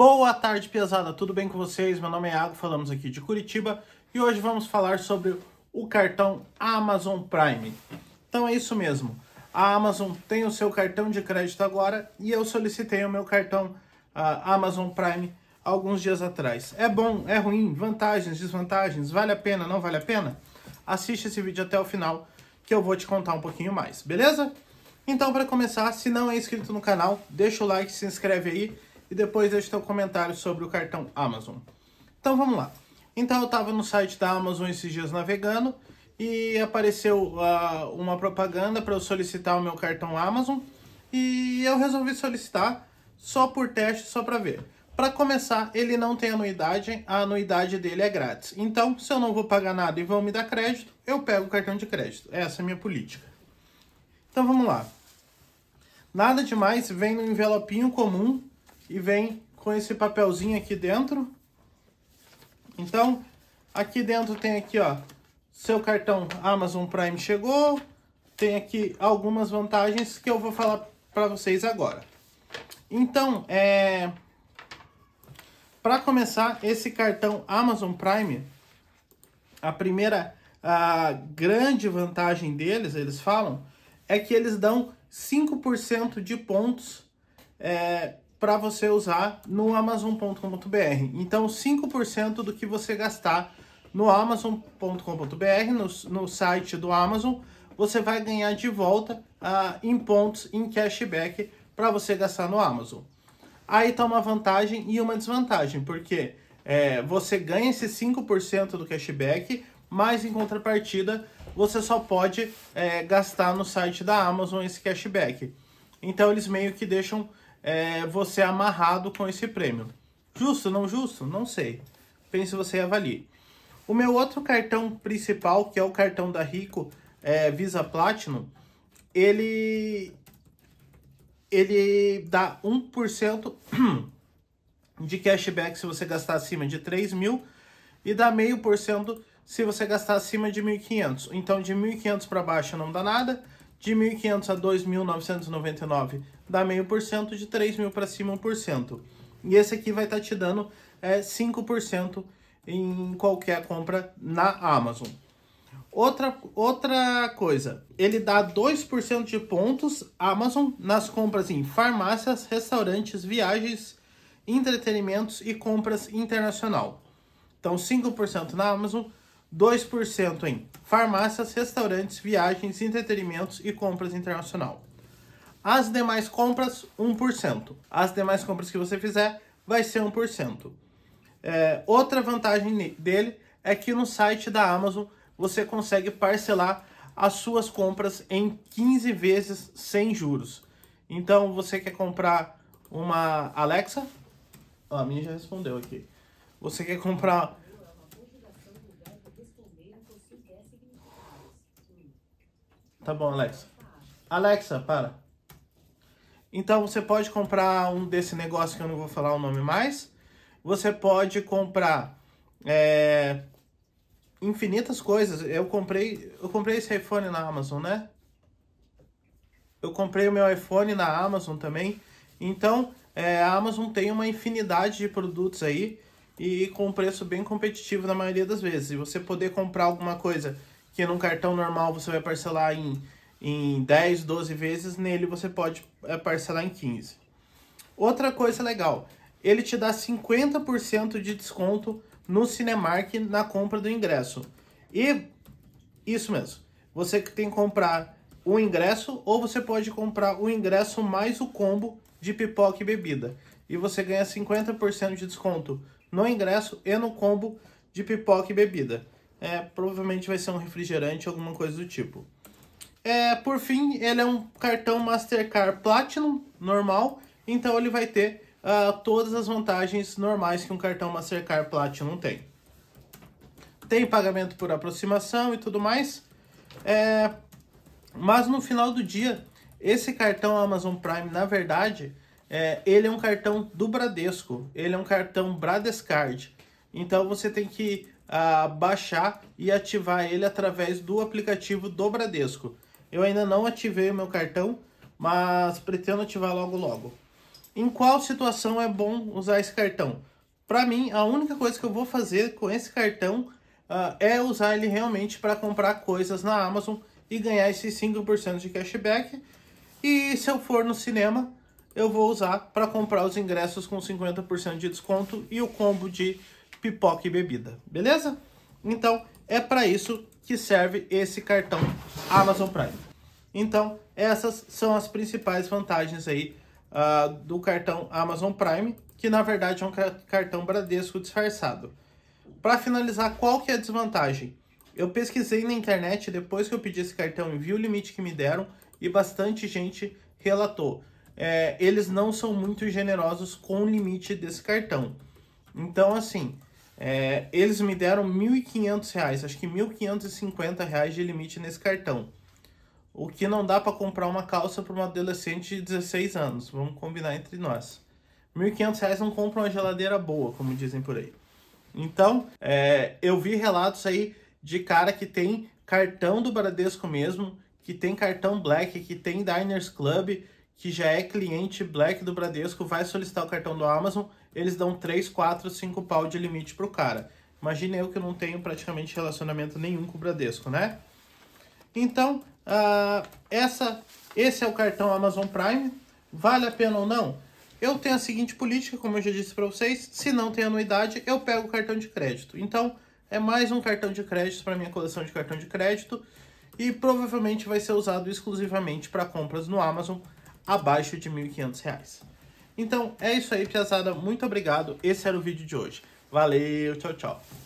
Boa tarde, pesada. Tudo bem com vocês? Meu nome é Iago, falamos aqui de Curitiba e hoje vamos falar sobre o cartão Amazon Prime. Então é isso mesmo. A Amazon tem o seu cartão de crédito agora e eu solicitei o meu cartão uh, Amazon Prime alguns dias atrás. É bom, é ruim, vantagens, desvantagens, vale a pena, não vale a pena? Assiste esse vídeo até o final que eu vou te contar um pouquinho mais, beleza? Então, para começar, se não é inscrito no canal, deixa o like, se inscreve aí e depois deixe seu comentário sobre o cartão Amazon. Então vamos lá. Então eu estava no site da Amazon esses dias navegando e apareceu uh, uma propaganda para eu solicitar o meu cartão Amazon e eu resolvi solicitar só por teste, só para ver. Para começar, ele não tem anuidade, a anuidade dele é grátis. Então, se eu não vou pagar nada e vão me dar crédito, eu pego o cartão de crédito. Essa é a minha política. Então vamos lá. Nada demais, vem no envelopinho comum e vem com esse papelzinho aqui dentro. Então, aqui dentro tem aqui, ó, seu cartão Amazon Prime chegou, tem aqui algumas vantagens que eu vou falar para vocês agora. Então, é... para começar, esse cartão Amazon Prime, a primeira a grande vantagem deles, eles falam, é que eles dão 5% de pontos é, para você usar no amazon.com.br. Então, 5% do que você gastar no amazon.com.br, no, no site do Amazon, você vai ganhar de volta uh, em pontos, em cashback, para você gastar no Amazon. Aí está uma vantagem e uma desvantagem, porque é, você ganha esse 5% do cashback, mas em contrapartida você só pode é, gastar no site da Amazon esse cashback. Então eles meio que deixam é, você é amarrado com esse prêmio. Justo, não justo? Não sei. Pense você e avalie. O meu outro cartão principal, que é o cartão da Rico é, Visa Platinum, ele, ele dá 1% de cashback se você gastar acima de 3 mil e dá 0,5% se você gastar acima de 1.500. Então, de 1.500 para baixo não dá nada, de 1.500 a 2.999 dá meio por cento, de 3.000 para cima 1%. E esse aqui vai estar tá te dando é, 5% em qualquer compra na Amazon. Outra, outra coisa, ele dá 2% de pontos Amazon nas compras em farmácias, restaurantes, viagens, entretenimentos e compras internacional. Então 5% na Amazon, 2% em farmácias, restaurantes, viagens, entretenimentos e compras internacional. As demais compras, 1%. As demais compras que você fizer, vai ser 1%. É, outra vantagem dele é que no site da Amazon você consegue parcelar as suas compras em 15 vezes sem juros. Então, você quer comprar uma Alexa? a minha já respondeu aqui. Você quer comprar Tá bom, Alexa. Alexa, para. Então você pode comprar um desse negócio que eu não vou falar o nome mais. Você pode comprar é, infinitas coisas. Eu comprei, eu comprei esse iPhone na Amazon, né? Eu comprei o meu iPhone na Amazon também. Então é, a Amazon tem uma infinidade de produtos aí e com preço bem competitivo na maioria das vezes. E você poder comprar alguma coisa que num cartão normal você vai parcelar em, em 10, 12 vezes, nele você pode é, parcelar em 15. Outra coisa legal, ele te dá 50% de desconto no Cinemark na compra do ingresso. E isso mesmo, você tem que comprar o ingresso ou você pode comprar o ingresso mais o combo de pipoca e bebida. E você ganha 50% de desconto no ingresso e no combo de pipoca e bebida é, provavelmente vai ser um refrigerante, alguma coisa do tipo. É, por fim, ele é um cartão Mastercard Platinum normal, então ele vai ter uh, todas as vantagens normais que um cartão Mastercard Platinum tem. Tem pagamento por aproximação e tudo mais, é, mas no final do dia, esse cartão Amazon Prime, na verdade, é, ele é um cartão do Bradesco, ele é um cartão Bradescard. Então você tem que a baixar e ativar ele através do aplicativo do Bradesco. Eu ainda não ativei o meu cartão, mas pretendo ativar logo logo. Em qual situação é bom usar esse cartão? Para mim, a única coisa que eu vou fazer com esse cartão uh, é usar ele realmente para comprar coisas na Amazon e ganhar esses 5% de cashback. E se eu for no cinema, eu vou usar para comprar os ingressos com 50% de desconto e o combo de pipoca e bebida, beleza? Então, é para isso que serve esse cartão Amazon Prime. Então, essas são as principais vantagens aí uh, do cartão Amazon Prime, que na verdade é um cartão Bradesco disfarçado. Para finalizar, qual que é a desvantagem? Eu pesquisei na internet, depois que eu pedi esse cartão e vi o limite que me deram, e bastante gente relatou. É, eles não são muito generosos com o limite desse cartão. Então, assim, é, eles me deram R$ 1.500, acho que R$ 1.550 de limite nesse cartão. O que não dá para comprar uma calça para uma adolescente de 16 anos, vamos combinar entre nós. R$ 1.500 não compra uma geladeira boa, como dizem por aí. Então, é, eu vi relatos aí de cara que tem cartão do Bradesco mesmo, que tem cartão Black, que tem Diners Club, que já é cliente Black do Bradesco, vai solicitar o cartão do Amazon eles dão 3, 4, 5 pau de limite pro cara. Imagina eu que não tenho praticamente relacionamento nenhum com o Bradesco, né? Então, uh, essa, esse é o cartão Amazon Prime. Vale a pena ou não? Eu tenho a seguinte política, como eu já disse para vocês, se não tem anuidade, eu pego o cartão de crédito. Então, é mais um cartão de crédito para minha coleção de cartão de crédito e provavelmente vai ser usado exclusivamente para compras no Amazon abaixo de R$ 1.500. Então é isso aí, Piazada. Muito obrigado. Esse era o vídeo de hoje. Valeu, tchau, tchau.